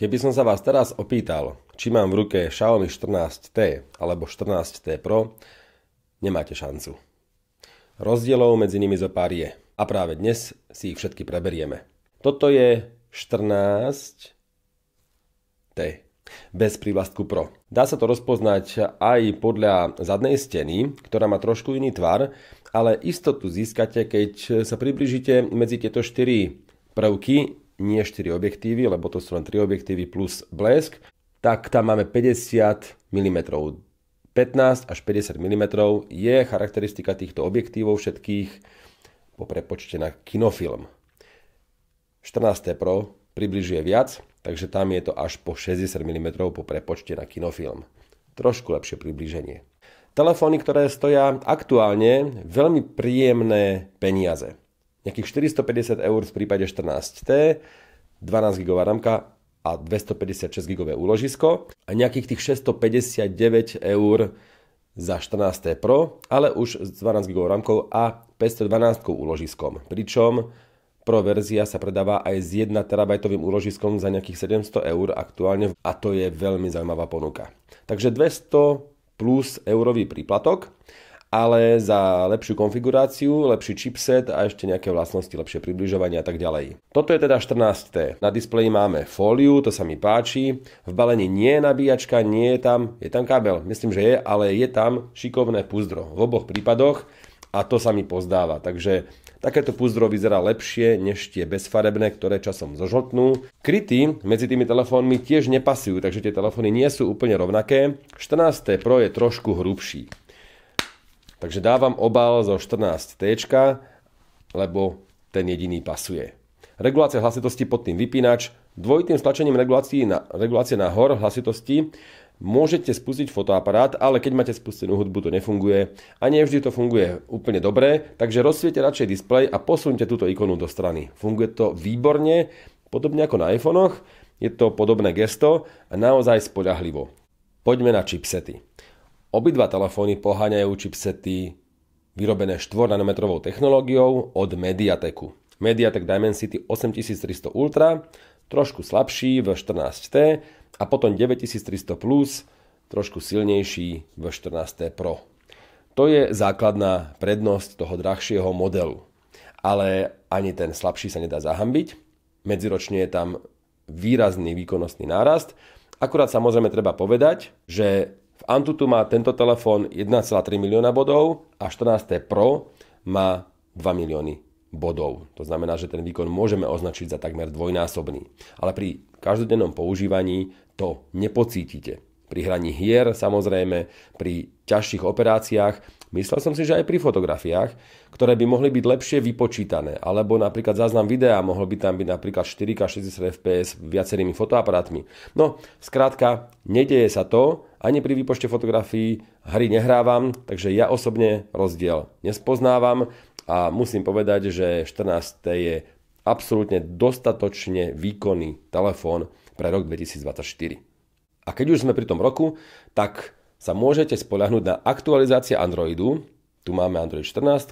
Keby som sa vás teraz opýtal, či mám v ruke Xiaomi 14T alebo 14T Pro, nemáte šancu. Rozdielov medzi nimi zo pár je a práve dnes si ich všetky preberieme. Toto je 14T bez prívlastku Pro. Dá sa to rozpoznať aj podľa zadnej steny, ktorá má trošku iný tvar, ale istotu získate, keď sa približíte medzi tieto 4 prvky nie 4 objektívy, lebo to sú len 3 objektívy plus blesk, tak tam máme 50 mm. 15 až 50 mm je charakteristika týchto objektívov všetkých po prepočte na kinofilm. 14 Pro približuje viac, takže tam je to až po 60 mm po prepočte na kinofilm. Trošku lepšie približenie. Telefóny, ktoré stoja aktuálne veľmi príjemné peniaze. Nejakých 450 eur v prípade 14T, 12 GB ramka a 256 GB úložisko a nejakých tých 659 eur za 14T Pro, ale už s 12 GB ramkou a 512 úložiskom. Pričom Pro verzia sa predáva aj s 1 TB úložiskom za nejakých 700 eur aktuálne a to je veľmi zaujímavá ponuka. Takže 200 plus eurový príplatok ale za lepšiu konfiguráciu, lepší chipset a ešte nejaké vlastnosti, lepšie približovanie a tak ďalej. Toto je teda 14T. Na displeji máme fóliu, to sa mi páči. V balení nie je nabíjačka, nie je tam, je tam kábel, myslím, že je, ale je tam šikovné púzdro. V oboch prípadoch a to sa mi pozdáva. Takže takéto púzdro vyzerá lepšie než tie bezfarebné, ktoré časom zožltnú. Kryty medzi tými telefónmi tiež nepasujú, takže tie telefóny nie sú úplne rovnaké. 14. Pro je trošku hrubší. Takže dávam obal zo 14T, lebo ten jediný pasuje. Regulácia hlasitosti pod tým vypínač. Dvojitým stlačením regulácie, na, regulácie hlasitosti môžete spustiť fotoaparát, ale keď máte spustenú hudbu, to nefunguje a nie vždy to funguje úplne dobre, takže rozsviete radšej displej a posunte túto ikonu do strany. Funguje to výborne, podobne ako na iPhonech, je to podobné gesto a naozaj spoľahlivo. Poďme na chipsety. Obidva telefóny poháňajú chipsety vyrobené 4 nanometrovou technológiou od Mediateku. Mediatek Dimensity 8300 Ultra, trošku slabší v 14T a potom 9300 Plus, trošku silnejší v 14T Pro. To je základná prednosť toho drahšieho modelu. Ale ani ten slabší sa nedá zahambiť. Medziročne je tam výrazný výkonnostný nárast. Akurát samozrejme treba povedať, že v Antutu má tento telefón 1,3 milióna bodov a 14 Pro má 2 milióny bodov. To znamená, že ten výkon môžeme označiť za takmer dvojnásobný. Ale pri každodennom používaní to nepocítite. Pri hraní hier samozrejme, pri ťažších operáciách Myslel som si, že aj pri fotografiách, ktoré by mohli byť lepšie vypočítané, alebo napríklad záznam videa mohol by tam byť napríklad 4K 60 fps viacerými fotoaparátmi. No, skrátka, nedieje sa to, ani pri výpočte fotografií hry nehrávam, takže ja osobne rozdiel nespoznávam a musím povedať, že 14. je absolútne dostatočne výkonný telefón pre rok 2024. A keď už sme pri tom roku, tak sa môžete spolahnúť na aktualizácie Androidu, tu máme Android 14,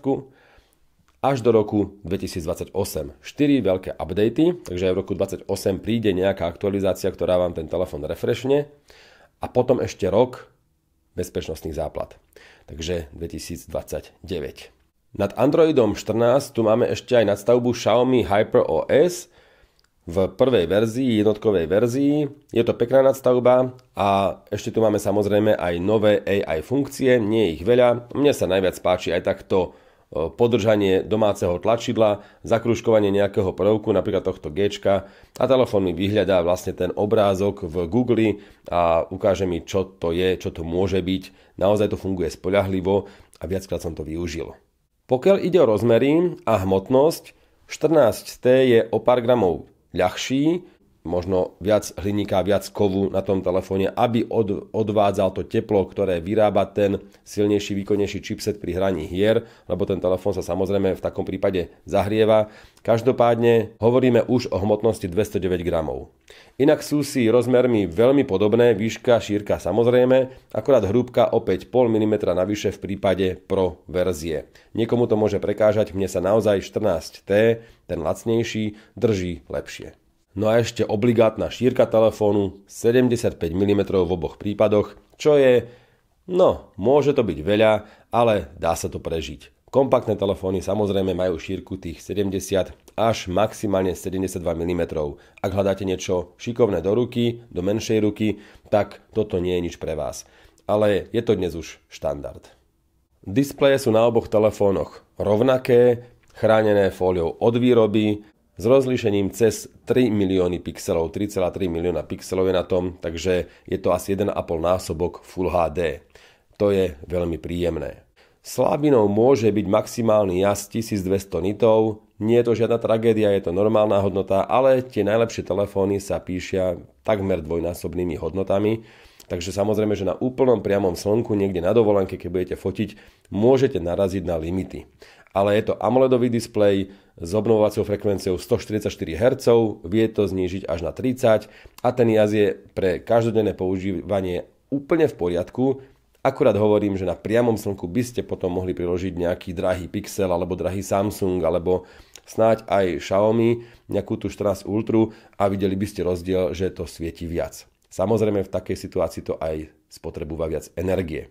až do roku 2028. 4 veľké updaty, takže aj v roku 2028 príde nejaká aktualizácia, ktorá vám ten telefon refreshne a potom ešte rok bezpečnostných záplat. Takže 2029. Nad Androidom 14 tu máme ešte aj nadstavbu Xiaomi Hyper OS, v prvej verzii, jednotkovej verzii. Je to pekná nadstavba a ešte tu máme samozrejme aj nové AI funkcie, nie je ich veľa. Mne sa najviac páči aj takto e, podržanie domáceho tlačidla, zakružkovanie nejakého prvku, napríklad tohto G a telefón mi vyhľadá vlastne ten obrázok v Google a ukáže mi, čo to je, čo to môže byť. Naozaj to funguje spoľahlivo a viackrát som to využil. Pokiaľ ide o rozmery a hmotnosť, 14T je o pár gramov ľahší možno viac hliníka, viac kovu na tom telefóne, aby od, odvádzal to teplo, ktoré vyrába ten silnejší, výkonnejší chipset pri hraní hier, lebo ten telefón sa samozrejme v takom prípade zahrieva. Každopádne hovoríme už o hmotnosti 209 gramov. Inak sú si rozmermi veľmi podobné, výška, šírka samozrejme, akorát hrúbka opäť 0,5 mm navyše v prípade Pro verzie. Niekomu to môže prekážať, mne sa naozaj 14T, ten lacnejší, drží lepšie. No a ešte obligátna šírka telefónu 75 mm v oboch prípadoch, čo je, no, môže to byť veľa, ale dá sa to prežiť. Kompaktné telefóny samozrejme majú šírku tých 70 až maximálne 72 mm. Ak hľadáte niečo šikovné do ruky, do menšej ruky, tak toto nie je nič pre vás. Ale je to dnes už štandard. Displeje sú na oboch telefónoch rovnaké, chránené fóliou od výroby, s rozlíšením cez 3 milióny pixelov, 3,3 milióna pixelov je na tom, takže je to asi 1,5 násobok Full HD. To je veľmi príjemné. Slabinou môže byť maximálny jazd 1200 nitov, nie je to žiadna tragédia, je to normálna hodnota, ale tie najlepšie telefóny sa píšia takmer dvojnásobnými hodnotami, takže samozrejme, že na úplnom priamom slnku niekde na dovolenke, keď budete fotiť, môžete naraziť na limity ale je to AMOLEDový displej s obnovovacou frekvenciou 144 Hz, vie to znížiť až na 30 a ten jaz je pre každodenné používanie úplne v poriadku, akurát hovorím, že na priamom slnku by ste potom mohli priložiť nejaký drahý Pixel alebo drahý Samsung alebo snáď aj Xiaomi, nejakú tú 14 Ultra a videli by ste rozdiel, že to svieti viac. Samozrejme v takej situácii to aj spotrebúva viac energie.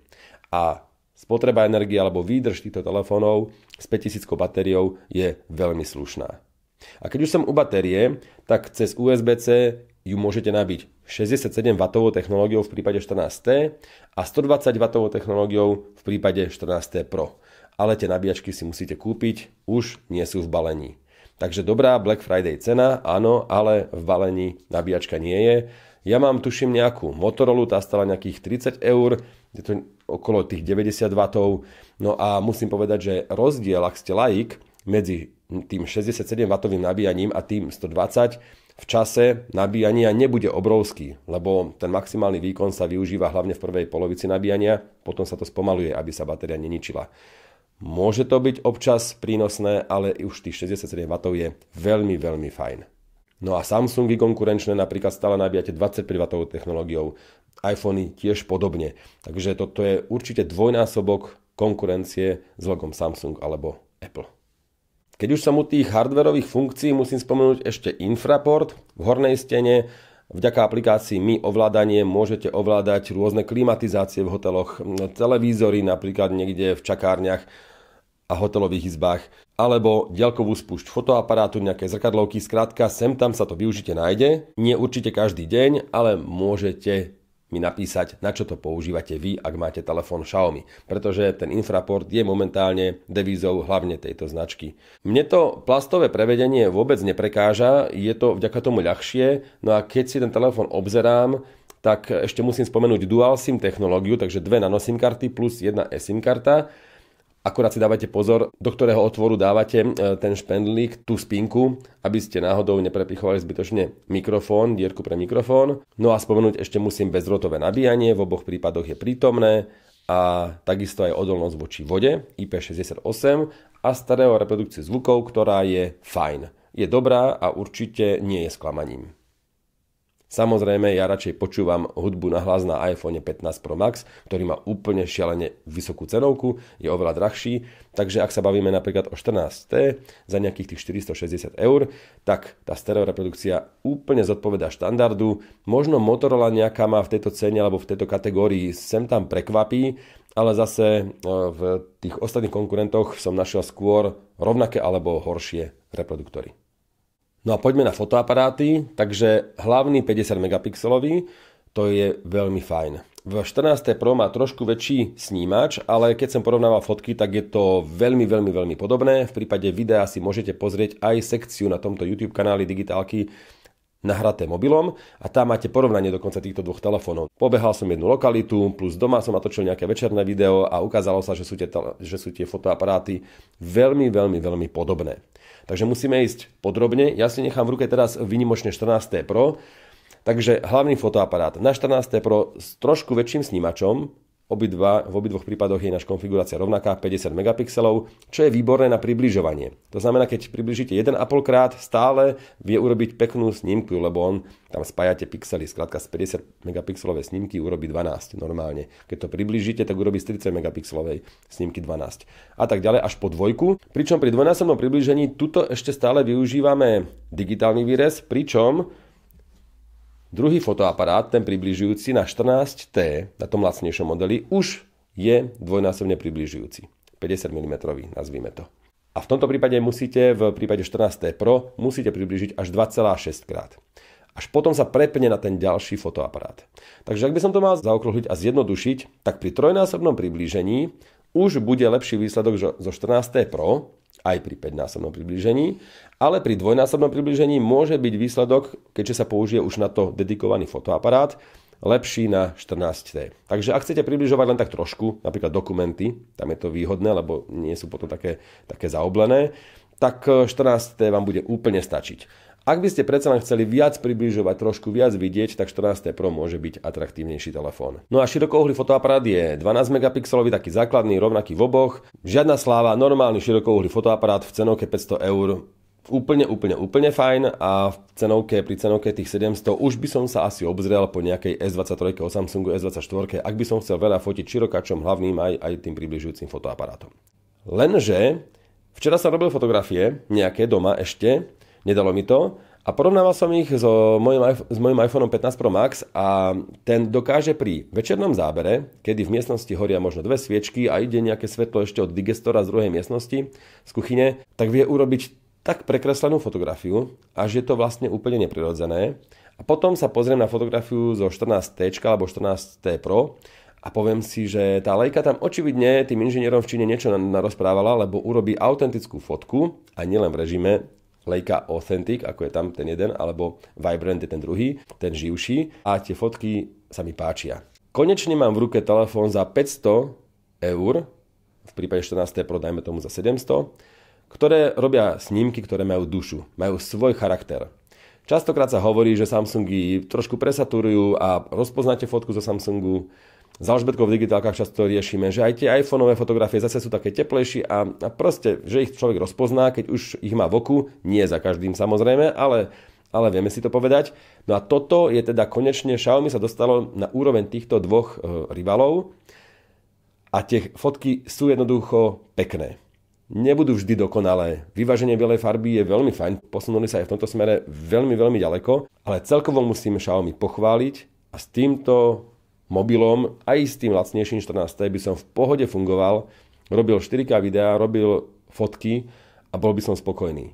A Spotreba energie alebo výdrž týchto telefónov s 5000 batériou je veľmi slušná. A keď už som u batérie, tak cez USB-C ju môžete nabiť 67W technológiou v prípade 14T a 120W technológiou v prípade 14T Pro. Ale tie nabíjačky si musíte kúpiť, už nie sú v balení. Takže dobrá Black Friday cena, áno, ale v balení nabíjačka nie je ja mám, tuším, nejakú Motorola, tá stala nejakých 30 eur, je to okolo tých 90 W. No a musím povedať, že rozdiel, ak ste laik, medzi tým 67 W nabíjaním a tým 120 v čase nabíjania nebude obrovský, lebo ten maximálny výkon sa využíva hlavne v prvej polovici nabíjania, potom sa to spomaluje, aby sa batéria neničila. Môže to byť občas prínosné, ale už tých 67 W je veľmi, veľmi fajn. No a Samsungy konkurenčné napríklad stále nabíjate 25W technológiou, iPhony tiež podobne. Takže toto je určite dvojnásobok konkurencie s logom Samsung alebo Apple. Keď už som u tých hardwareových funkcií, musím spomenúť ešte infraport. V hornej stene Vďaka aplikácii My ovládanie môžete ovládať rôzne klimatizácie v hoteloch, televízory napríklad niekde v čakárniach a hotelových izbách, alebo ďalkovú spúšť fotoaparátu, nejaké zrkadlovky, zkrátka, sem tam sa to využite nájde. Nie určite každý deň, ale môžete mi napísať, na čo to používate vy, ak máte telefón Xiaomi, pretože ten infraport je momentálne devízou hlavne tejto značky. Mne to plastové prevedenie vôbec neprekáža, je to vďaka tomu ľahšie, no a keď si ten telefón obzerám, tak ešte musím spomenúť dual SIM technológiu, takže dve nano SIM karty plus jedna eSIM karta, Akurát si dávajte pozor, do ktorého otvoru dávate e, ten špendlík, tú spinku, aby ste náhodou neprepichovali zbytočne mikrofón, dierku pre mikrofón. No a spomenúť ešte musím bezrotové nabíjanie, v oboch prípadoch je prítomné a takisto aj odolnosť voči vode IP68 a stereo reprodukcie zvukov, ktorá je fajn. Je dobrá a určite nie je sklamaním. Samozrejme, ja radšej počúvam hudbu na hlas na iPhone 15 Pro Max, ktorý má úplne šialene vysokú cenovku, je oveľa drahší, takže ak sa bavíme napríklad o 14T za nejakých tých 460 eur, tak tá stereo reprodukcia úplne zodpoveda štandardu. Možno Motorola nejaká má v tejto cene alebo v tejto kategórii sem tam prekvapí, ale zase e, v tých ostatných konkurentoch som našiel skôr rovnaké alebo horšie reproduktory. No a poďme na fotoaparáty, takže hlavný 50 megapixelový, to je veľmi fajn. V 14. Pro má trošku väčší snímač, ale keď som porovnával fotky, tak je to veľmi, veľmi, veľmi podobné. V prípade videa si môžete pozrieť aj sekciu na tomto YouTube kanáli Digitálky, nahraté mobilom a tam máte porovnanie dokonca týchto dvoch telefónov. Pobehal som jednu lokalitu, plus doma som natočil nejaké večerné video a ukázalo sa, že sú tie, že sú tie fotoaparáty veľmi, veľmi, veľmi podobné. Takže musíme ísť podrobne. Ja si nechám v ruke teraz vynimočne 14. Pro, takže hlavný fotoaparát na 14. Pro s trošku väčším snímačom, Obidva, v obidvoch prípadoch je naša konfigurácia rovnaká, 50 megapixelov, čo je výborné na približovanie. To znamená, keď približíte 1,5 krát, stále vie urobiť peknú snímku, lebo on tam spájate pixely, skladka z 50 megapixelovej snímky urobí 12 normálne. Keď to približíte, tak urobí z 30 megapixelovej snímky 12. A tak ďalej až po dvojku. Pričom pri dvojnásobnom približení tuto ešte stále využívame digitálny výrez, pričom Druhý fotoaparát, ten približujúci na 14T, na tom lacnejšom modeli, už je dvojnásobne približujúci. 50 mm, nazvime to. A v tomto prípade musíte, v prípade 14T Pro, musíte približiť až 2,6 krát. Až potom sa prepne na ten ďalší fotoaparát. Takže ak by som to mal zaokrúhliť a zjednodušiť, tak pri trojnásobnom priblížení už bude lepší výsledok zo 14T Pro, aj pri 5-násobnom približení, ale pri dvojnásobnom približení môže byť výsledok, keďže sa použije už na to dedikovaný fotoaparát, lepší na 14T. Takže ak chcete približovať len tak trošku, napríklad dokumenty, tam je to výhodné, lebo nie sú potom také, také zaoblené, tak 14T vám bude úplne stačiť. Ak by ste predsa len chceli viac približovať, trošku viac vidieť, tak 14 Pro môže byť atraktívnejší telefón. No a širokouhly fotoaparát je 12 megapixelový, taký základný, rovnaký v oboch. Žiadna sláva, normálny širokouhly fotoaparát v cenovke 500 eur, úplne, úplne, úplne fajn a v cenovke, pri cenovke tých 700 už by som sa asi obzrel po nejakej S23 o Samsungu S24, ak by som chcel veľa fotiť širokačom hlavným aj, aj tým približujúcim fotoaparátom. Lenže včera sa robil fotografie, nejaké doma ešte, Nedalo mi to. A porovnával som ich so mojim, s mojim iPhone 15 Pro Max a ten dokáže pri večernom zábere, kedy v miestnosti horia možno dve sviečky a ide nejaké svetlo ešte od digestora z druhej miestnosti, z kuchyne, tak vie urobiť tak prekreslenú fotografiu, až je to vlastne úplne neprirodzené. A potom sa pozriem na fotografiu zo 14T alebo 14T Pro a poviem si, že tá lejka tam očividne tým inžinierom v Číne niečo narozprávala, lebo urobí autentickú fotku a nielen v režime Leica Authentic, ako je tam ten jeden, alebo Vibrant je ten druhý, ten živší a tie fotky sa mi páčia. Konečne mám v ruke telefón za 500 eur, v prípade 14. Pro dajme tomu za 700, ktoré robia snímky, ktoré majú dušu, majú svoj charakter. Častokrát sa hovorí, že Samsungy trošku presaturujú a rozpoznáte fotku zo Samsungu, s Alžbetkou v digitálkach často riešime, že aj tie iPhoneové fotografie zase sú také teplejšie a, a proste, že ich človek rozpozná, keď už ich má v oku, nie za každým samozrejme, ale, ale vieme si to povedať. No a toto je teda konečne, Xiaomi sa dostalo na úroveň týchto dvoch e, rivalov a tie fotky sú jednoducho pekné. Nebudú vždy dokonalé. Vyváženie bielej farby je veľmi fajn, posunuli sa aj v tomto smere veľmi, veľmi ďaleko, ale celkovo musím Xiaomi pochváliť a s týmto mobilom, aj s tým lacnejším 14T by som v pohode fungoval, robil 4K videá, robil fotky a bol by som spokojný.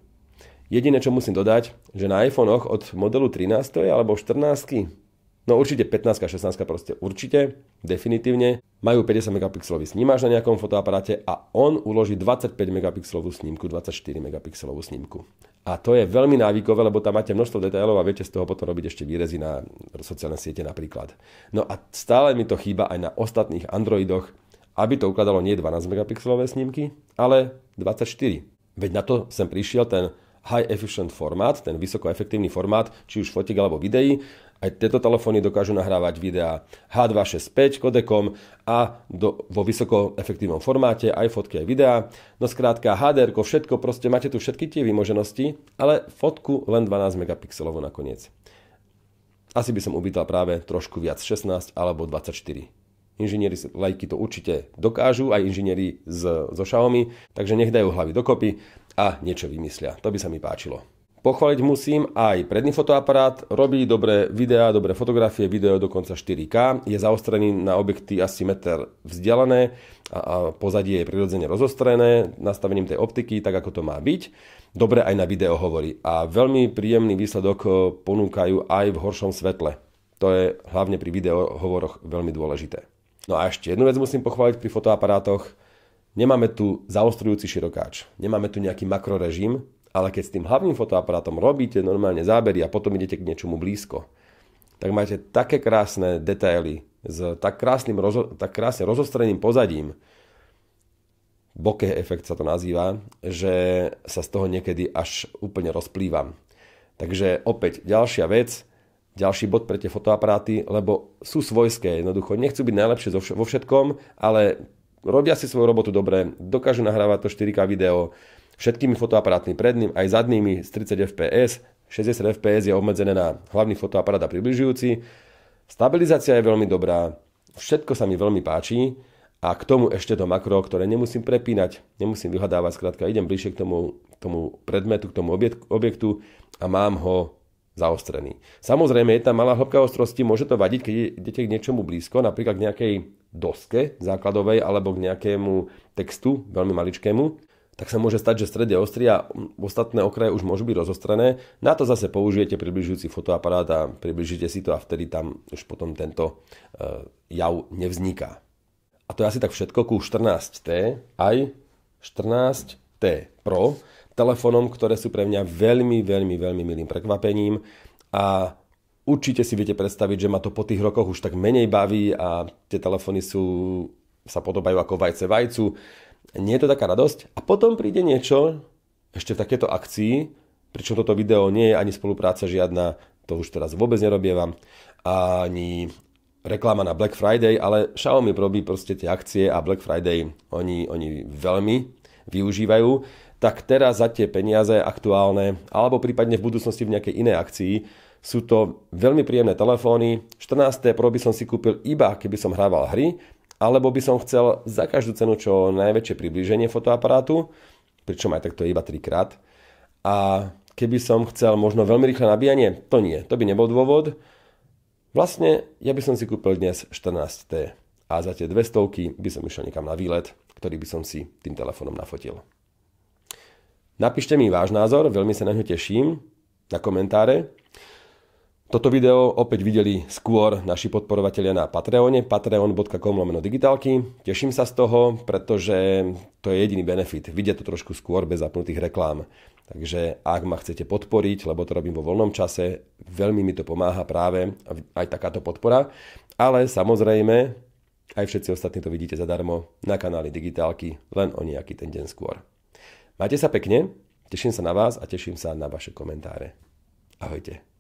Jediné, čo musím dodať, že na iPhone od modelu 13 alebo 14 No určite 15, 16 proste určite, definitívne. Majú 50 megapixelový snímač na nejakom fotoaparáte a on uloží 25 megapixelovú snímku, 24 megapixelovú snímku. A to je veľmi návykové, lebo tam máte množstvo detailov a viete z toho potom robiť ešte výrezy na sociálne siete napríklad. No a stále mi to chýba aj na ostatných Androidoch, aby to ukladalo nie 12 megapixelové snímky, ale 24. Veď na to sem prišiel ten high efficient formát, ten vysoko efektívny formát, či už fotiek alebo videí. Aj tieto telefóny dokážu nahrávať videá H265 kodekom a do, vo vysoko efektívnom formáte aj fotky aj videá. No skrátka HDR, všetko, proste máte tu všetky tie vymoženosti, ale fotku len 12 megapixelovú nakoniec. Asi by som uvítal práve trošku viac 16 alebo 24 Inžinieri lajky to určite dokážu, aj inžinieri z, zo Xiaomi, takže nech dajú hlavy dokopy a niečo vymyslia. To by sa mi páčilo. Pochváliť musím aj predný fotoaparát, robí dobré videá, dobré fotografie, video dokonca 4K, je zaostrený na objekty asi meter vzdialené a, a pozadie je prirodzene rozostrené nastavením tej optiky, tak ako to má byť. Dobre aj na video hovorí a veľmi príjemný výsledok eh, ponúkajú aj v horšom svetle. To je hlavne pri videohovoroch veľmi dôležité. No a ešte jednu vec musím pochváliť pri fotoaparátoch – Nemáme tu zaostrujúci širokáč, nemáme tu nejaký makrorežim, ale keď s tým hlavným fotoaparátom robíte normálne zábery a potom idete k niečomu blízko, tak máte také krásne detaily s tak, krásnym, tak krásne rozostreným pozadím, bokeh efekt sa to nazýva, že sa z toho niekedy až úplne rozplývam. Takže opäť ďalšia vec, ďalší bod pre tie fotoaparáty, lebo sú svojské, jednoducho nechcú byť najlepšie vo všetkom, ale robia si svoju robotu dobre, dokážu nahrávať to 4K video, všetkými fotoaparátmi predným aj zadnými z 30 fps, 60 fps je obmedzené na hlavný fotoaparát a približujúci, stabilizácia je veľmi dobrá, všetko sa mi veľmi páči a k tomu ešte to makro, ktoré nemusím prepínať, nemusím vyhľadávať, skrátka idem bližšie k tomu, tomu predmetu, k tomu objektu a mám ho zaostrený. Samozrejme, je tam malá hĺbka ostrosti, môže to vadiť, keď idete k niečomu blízko, napríklad k nejakej doske základovej alebo k nejakému textu, veľmi maličkému, tak sa môže stať, že stred je ostrý a ostatné okraje už môžu byť rozostrené. Na to zase použijete približujúci fotoaparát a približíte si to a vtedy tam už potom tento eh, jav nevzniká. A to je asi tak všetko ku 14T aj 14T Pro telefónom, ktoré sú pre mňa veľmi, veľmi, veľmi milým prekvapením a určite si viete predstaviť, že ma to po tých rokoch už tak menej baví a tie telefóny sú, sa podobajú ako vajce vajcu. Nie je to taká radosť. A potom príde niečo, ešte v takéto akcii, pričom toto video nie je ani spolupráca žiadna, to už teraz vôbec nerobievam, ani reklama na Black Friday, ale Xiaomi robí proste tie akcie a Black Friday oni, oni veľmi využívajú tak teraz za tie peniaze aktuálne, alebo prípadne v budúcnosti v nejakej inej akcii, sú to veľmi príjemné telefóny. 14. Pro by som si kúpil iba, keby som hrával hry, alebo by som chcel za každú cenu čo najväčšie priblíženie fotoaparátu, pričom aj takto je iba trikrát. A keby som chcel možno veľmi rýchle nabíjanie, to nie, to by nebol dôvod. Vlastne ja by som si kúpil dnes 14 a za tie dve stovky by som išiel niekam na výlet, ktorý by som si tým telefónom nafotil. Napíšte mi váš názor, veľmi sa na ňo teším, na komentáre. Toto video opäť videli skôr naši podporovatelia na Patreone, patreon.com lomeno digitálky. Teším sa z toho, pretože to je jediný benefit. Vidia to trošku skôr bez zapnutých reklám. Takže ak ma chcete podporiť, lebo to robím vo voľnom čase, veľmi mi to pomáha práve aj takáto podpora. Ale samozrejme, aj všetci ostatní to vidíte zadarmo na kanáli Digitálky, len o nejaký ten deň skôr. Majte sa pekne, teším sa na vás a teším sa na vaše komentáre. Ahojte.